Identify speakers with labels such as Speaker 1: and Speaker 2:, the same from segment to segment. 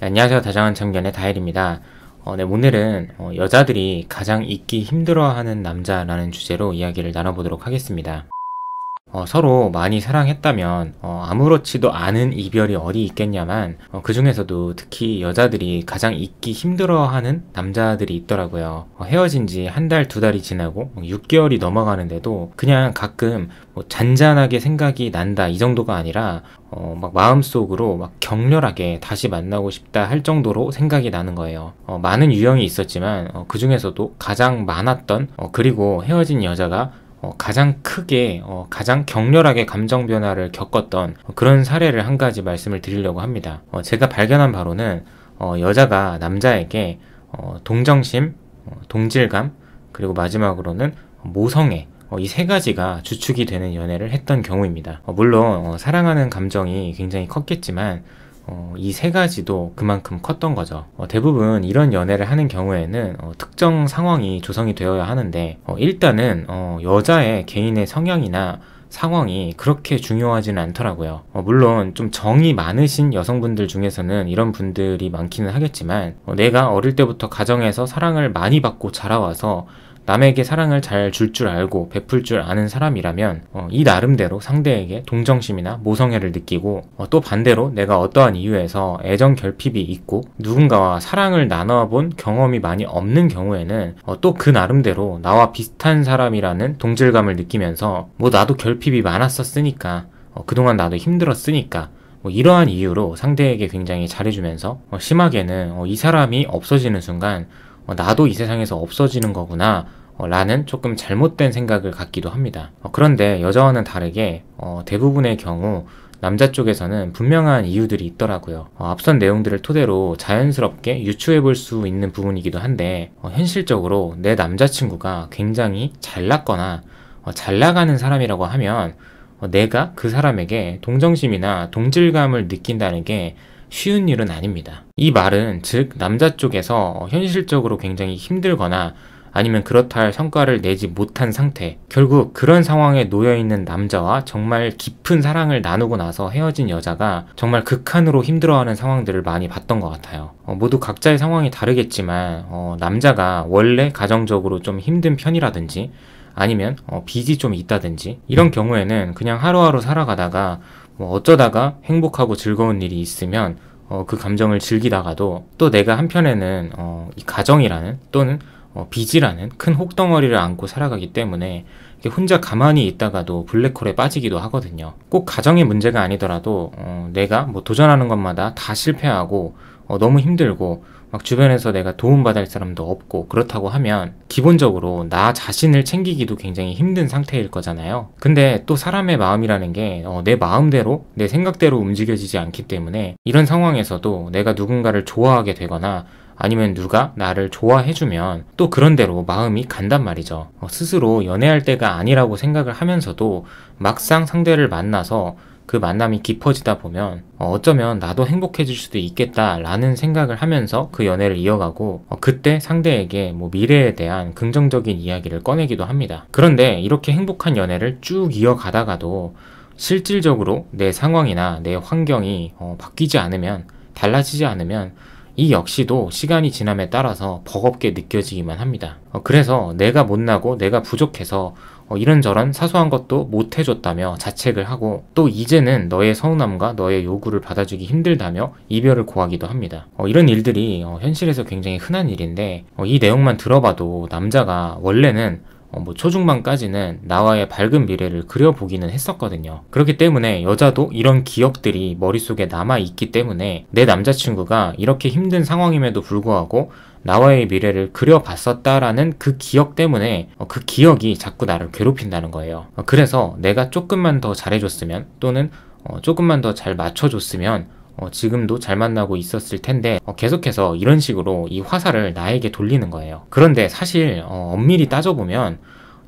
Speaker 1: 네, 안녕하세요. 다정한 참견의 다혜입니다. 어, 네, 오늘은 어, 여자들이 가장 잊기 힘들어하는 남자라는 주제로 이야기를 나눠보도록 하겠습니다. 어, 서로 많이 사랑했다면 어, 아무렇지도 않은 이별이 어디 있겠냐만 어, 그 중에서도 특히 여자들이 가장 잊기 힘들어하는 남자들이 있더라고요. 어, 헤어진 지 한 달, 두 달이 지나고 6개월이 뭐 넘어가는데도 그냥 가끔 뭐 잔잔하게 생각이 난다 이 정도가 아니라 어, 막 마음속으로 막 격렬하게 다시 만나고 싶다 할 정도로 생각이 나는 거예요. 어, 많은 유형이 있었지만 어, 그 중에서도 가장 많았던 어, 그리고 헤어진 여자가 어, 가장 크게 어, 가장 격렬하게 감정 변화를 겪었던 그런 사례를 한 가지 말씀을 드리려고 합니다. 어, 제가 발견한 바로는 어, 여자가 남자에게 어, 동정심, 어, 동질감, 그리고 마지막으로는 모성애 이 세 가지가 주축이 되는 연애를 했던 경우입니다. 물론 사랑하는 감정이 굉장히 컸겠지만 어, 이세 가지도 그만큼 컸던 거죠. 어, 대부분 이런 연애를 하는 경우에는 어, 특정 상황이 조성이 되어야 하는데 어, 일단은 어, 여자의 개인의 성향이나 상황이 그렇게 중요하지는 않더라고요. 어, 물론 좀 정이 많으신 여성분들 중에서는 이런 분들이 많기는 하겠지만 어, 내가 어릴 때부터 가정에서 사랑을 많이 받고 자라와서 남에게 사랑을 잘 줄줄 줄 알고 베풀 줄 아는 사람이라면 어, 이 나름대로 상대에게 동정심이나 모성애를 느끼고 어, 또 반대로 내가 어떠한 이유에서 애정 결핍이 있고 누군가와 사랑을 나눠본 경험이 많이 없는 경우에는 어, 또그 나름대로 나와 비슷한 사람이라는 동질감을 느끼면서 뭐 나도 결핍이 많았었으니까 어, 그동안 나도 힘들었으니까 뭐 이러한 이유로 상대에게 굉장히 잘해주면서 어, 심하게는 어, 이 사람이 없어지는 순간 나도 이 세상에서 없어지는 거구나 어, 라는 조금 잘못된 생각을 갖기도 합니다. 어, 그런데 여자와는 다르게 어, 대부분의 경우 남자 쪽에서는 분명한 이유들이 있더라고요. 앞선 내용들을 토대로 자연스럽게 유추해 볼 수 있는 부분이기도 한데 현실적으로 내 남자친구가 굉장히 잘났거나 잘나가는 사람이라고 하면 내가 그 사람에게 동정심이나 동질감을 느낀다는 게 쉬운 일은 아닙니다. 이 말은 즉 남자 쪽에서 현실적으로 굉장히 힘들거나 아니면 그렇다 할 성과를 내지 못한 상태 결국 그런 상황에 놓여있는 남자와 정말 깊은 사랑을 나누고 나서 헤어진 여자가 정말 극한으로 힘들어하는 상황들을 많이 봤던 것 같아요 어, 모두 각자의 상황이 다르겠지만 어, 남자가 원래 가정적으로 좀 힘든 편이라든지 아니면 어, 빚이 좀 있다든지 이런 음. 경우에는 그냥 하루하루 살아가다가 뭐 어쩌다가 행복하고 즐거운 일이 있으면 어, 그 감정을 즐기다가도 또 내가 한편에는 어, 이 가정이라는 또는 어, 빚이라는 큰 혹덩어리를 안고 살아가기 때문에 혼자 가만히 있다가도 블랙홀에 빠지기도 하거든요. 꼭 가정의 문제가 아니더라도 어, 내가 뭐 도전하는 것마다 다 실패하고 어, 너무 힘들고 막 주변에서 내가 도움받을 사람도 없고 그렇다고 하면 기본적으로 나 자신을 챙기기도 굉장히 힘든 상태일 거잖아요. 근데 또 사람의 마음이라는 게내 어, 마음대로 내 생각대로 움직여지지 않기 때문에 이런 상황에서도 내가 누군가를 좋아하게 되거나 아니면 누가 나를 좋아해주면 또 그런 대로 마음이 간단 말이죠. 어, 스스로 연애할 때가 아니라고 생각을 하면서도 막상 상대를 만나서 그 만남이 깊어지다 보면 어, 어쩌면 나도 행복해질 수도 있겠다라는 생각을 하면서 그 연애를 이어가고 어, 그때 상대에게 뭐 미래에 대한 긍정적인 이야기를 꺼내기도 합니다. 그런데 이렇게 행복한 연애를 쭉 이어가다가도 실질적으로 내 상황이나 내 환경이 바뀌지 않으면 달라지지 않으면 이 역시도 시간이 지남에 따라서 버겁게 느껴지기만 합니다. 어, 그래서 내가 못나고 내가 부족해서 어, 이런저런 사소한 것도 못해줬다며 자책을 하고 또 이제는 너의 서운함과 너의 요구를 받아주기 힘들다며 이별을 고하기도 합니다. 어, 이런 일들이 현실에서 굉장히 흔한 일인데 이 내용만 들어봐도 남자가 원래는 어, 뭐 초중반까지는 나와의 밝은 미래를 그려보기는 했었거든요. 그렇기 때문에 여자도 이런 기억들이 머릿속에 남아있기 때문에 내 남자친구가 이렇게 힘든 상황임에도 불구하고 나와의 미래를 그려봤었다라는 그 기억 때문에 어, 그 기억이 자꾸 나를 괴롭힌다는 거예요. 어, 그래서 내가 조금만 더 잘해줬으면 또는 조금만 더 잘 맞춰줬으면 어, 지금도 잘 만나고 있었을 텐데 어, 계속해서 이런 식으로 이 화살을 나에게 돌리는 거예요. 그런데 사실 어, 엄밀히 따져보면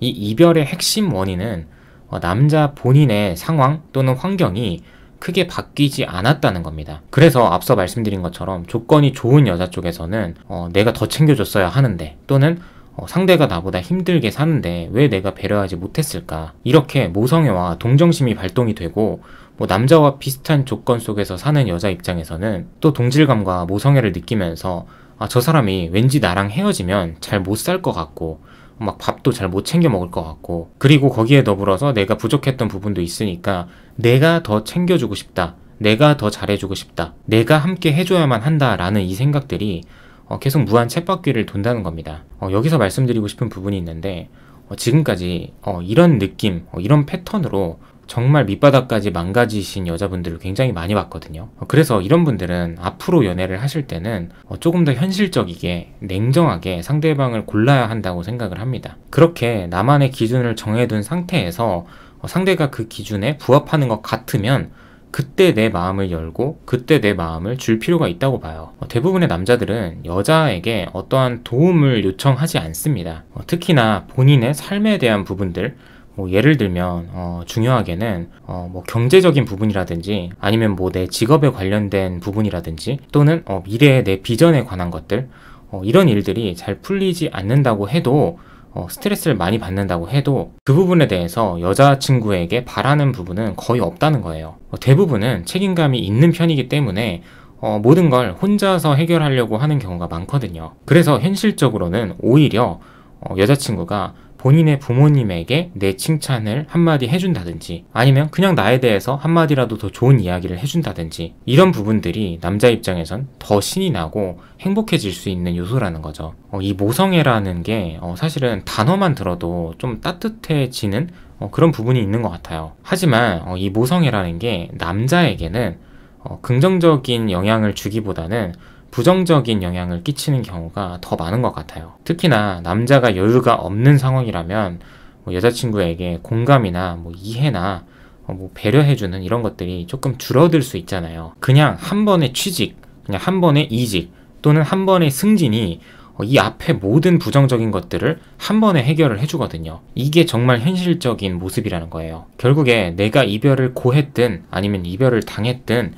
Speaker 1: 이 이별의 핵심 원인은 어, 남자 본인의 상황 또는 환경이 크게 바뀌지 않았다는 겁니다. 그래서 앞서 말씀드린 것처럼 조건이 좋은 여자 쪽에서는 어, 내가 더 챙겨줬어야 하는데 또는 어, 상대가 나보다 힘들게 사는데 왜 내가 배려하지 못했을까 이렇게 모성애와 동정심이 발동이 되고 뭐 남자와 비슷한 조건 속에서 사는 여자 입장에서는 또 동질감과 모성애를 느끼면서 아, 저 사람이 왠지 나랑 헤어지면 잘 못 살 것 같고 막 밥도 잘 못 챙겨 먹을 것 같고 그리고 거기에 더불어서 내가 부족했던 부분도 있으니까 내가 더 챙겨주고 싶다 내가 더 잘해주고 싶다 내가 함께 해줘야만 한다라는 이 생각들이 어, 계속 무한 챗바퀴를 돈다는 겁니다 어, 여기서 말씀드리고 싶은 부분이 있는데 어, 지금까지 어, 이런 느낌 어, 이런 패턴으로 정말 밑바닥까지 망가지신 여자분들을 굉장히 많이 봤거든요. 그래서 이런 분들은 앞으로 연애를 하실 때는 어, 조금 더 현실적이게 냉정하게 상대방을 골라야 한다고 생각을 합니다. 그렇게 나만의 기준을 정해둔 상태에서 어, 상대가 그 기준에 부합하는 것 같으면 그때 내 마음을 열고 그때 내 마음을 줄 필요가 있다고 봐요. 어, 대부분의 남자들은 여자에게 어떠한 도움을 요청하지 않습니다. 특히나 본인의 삶에 대한 부분들 뭐 예를 들면 어, 중요하게는 어, 뭐 경제적인 부분이라든지 아니면 뭐 내 직업에 관련된 부분이라든지 또는 어, 미래의 내 비전에 관한 것들 어, 이런 일들이 잘 풀리지 않는다고 해도 어, 스트레스를 많이 받는다고 해도 그 부분에 대해서 여자친구에게 바라는 부분은 거의 없다는 거예요. 어, 대부분은 책임감이 있는 편이기 때문에 어, 모든 걸 혼자서 해결하려고 하는 경우가 많거든요. 그래서 현실적으로는 오히려 어, 여자친구가 본인의 부모님에게 내 칭찬을 한마디 해준다든지 아니면 그냥 나에 대해서 한마디라도 더 좋은 이야기를 해준다든지 이런 부분들이 남자 입장에선 더 신이 나고 행복해질 수 있는 요소라는 거죠. 어, 이 모성애라는 게 어, 사실은 단어만 들어도 좀 따뜻해지는 어, 그런 부분이 있는 것 같아요. 하지만 어, 이 모성애라는 게 남자에게는 어, 긍정적인 영향을 주기보다는 부정적인 영향을 끼치는 경우가 더 많은 것 같아요. 특히나 남자가 여유가 없는 상황이라면 뭐 여자친구에게 공감이나 뭐 이해나 어 뭐 배려해주는 이런 것들이 조금 줄어들 수 있잖아요. 그냥 한 번의 취직, 그냥 한 번의 이직 또는 한 번의 승진이 어 이 앞에 모든 부정적인 것들을 한 번에 해결을 해주거든요. 이게 정말 현실적인 모습이라는 거예요. 결국에 내가 이별을 고했든 아니면 이별을 당했든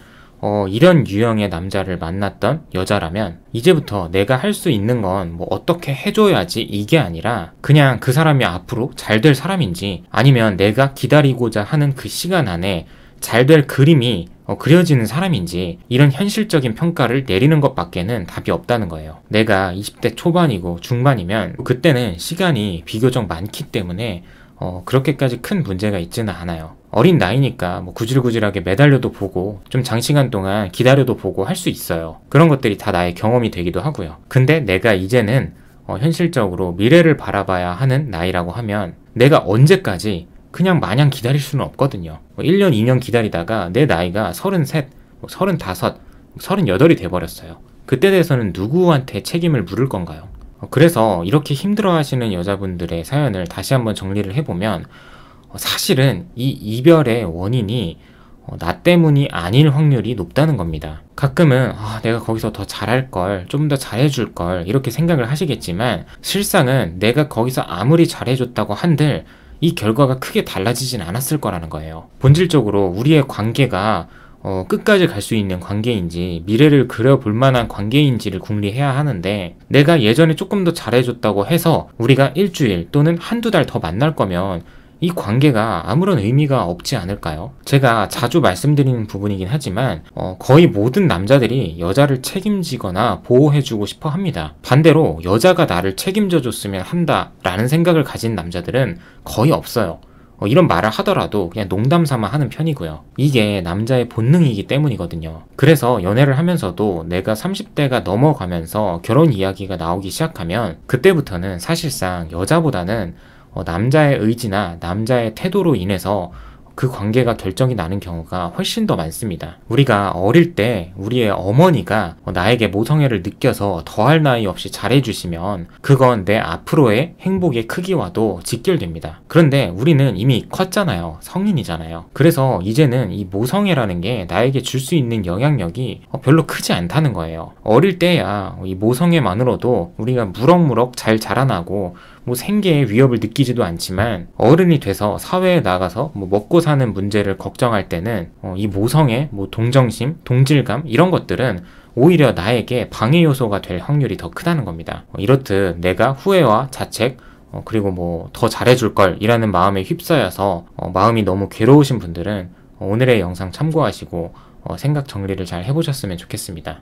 Speaker 1: 어, 이런 유형의 남자를 만났던 여자라면 이제부터 내가 할 수 있는 건 뭐 어떻게 해줘야지 이게 아니라 그냥 그 사람이 앞으로 잘 될 사람인지 아니면 내가 기다리고자 하는 그 시간 안에 잘 될 그림이 어, 그려지는 사람인지 이런 현실적인 평가를 내리는 것밖에는 답이 없다는 거예요. 내가 20대 초반이고 중반이면 그때는 시간이 비교적 많기 때문에 어, 그렇게까지 큰 문제가 있지는 않아요. 어린 나이니까 뭐 구질구질하게 매달려도 보고 좀 장시간 동안 기다려도 보고 할 수 있어요. 그런 것들이 다 나의 경험이 되기도 하고요. 근데 내가 이제는 어, 현실적으로 미래를 바라봐야 하는 나이라고 하면 내가 언제까지 그냥 마냥 기다릴 수는 없거든요. 뭐 1년, 2년 기다리다가 내 나이가 33, 뭐 35, 38이 뭐 돼버렸어요. 그때 대해서는 누구한테 책임을 물을 건가요? 어, 그래서 이렇게 힘들어하시는 여자분들의 사연을 다시 한번 정리를 해보면 어, 사실은 이 이별의 원인이 어, 나 때문이 아닐 확률이 높다는 겁니다. 가끔은 아, 내가 거기서 더 잘할 걸, 좀 더 잘해줄 걸 이렇게 생각을 하시겠지만 실상은 내가 거기서 아무리 잘해줬다고 한들 이 결과가 크게 달라지진 않았을 거라는 거예요. 본질적으로 우리의 관계가 어, 끝까지 갈 수 있는 관계인지 미래를 그려볼 만한 관계인지를 궁리해야 하는데 내가 예전에 조금 더 잘해줬다고 해서 우리가 일주일 또는 한두 달 더 만날 거면 이 관계가 아무런 의미가 없지 않을까요? 제가 자주 말씀드리는 부분이긴 하지만 어, 거의 모든 남자들이 여자를 책임지거나 보호해주고 싶어 합니다. 반대로 여자가 나를 책임져줬으면 한다라는 생각을 가진 남자들은 거의 없어요. 어, 이런 말을 하더라도 그냥 농담 삼아 하는 편이고요. 이게 남자의 본능이기 때문이거든요. 그래서 연애를 하면서도 내가 30대가 넘어가면서 결혼 이야기가 나오기 시작하면 그때부터는 사실상 여자보다는 어, 남자의 의지나 남자의 태도로 인해서 그 관계가 결정이 나는 경우가 훨씬 더 많습니다. 우리가 어릴 때 우리의 어머니가 나에게 모성애를 느껴서 더할 나위 없이 잘해주시면 그건 내 앞으로의 행복의 크기와도 직결됩니다. 그런데 우리는 이미 컸잖아요. 성인이잖아요. 그래서 이제는 이 모성애라는 게 나에게 줄 수 있는 영향력이 어, 별로 크지 않다는 거예요. 어릴 때야 이 모성애만으로도 우리가 무럭무럭 잘 자라나고 뭐 생계에 위협을 느끼지도 않지만 어른이 돼서 사회에 나가서 뭐 먹고 사는 문제를 걱정할 때는 어, 이모성의뭐 동정심, 동질감 이런 것들은 오히려 나에게 방해 요소가 될 확률이 더 크다는 겁니다. 어, 이렇듯 내가 후회와 자책, 어, 그리고 뭐 더 잘해줄 걸 이라는 마음에 휩싸여서 어, 마음이 너무 괴로우신 분들은 오늘의 영상 참고하시고 어, 생각 정리를 잘 해보셨으면 좋겠습니다.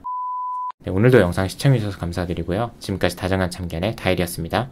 Speaker 1: 네, 오늘도 영상 시청해주셔서 감사드리고요. 지금까지 다정한 참견의 다일이었습니다.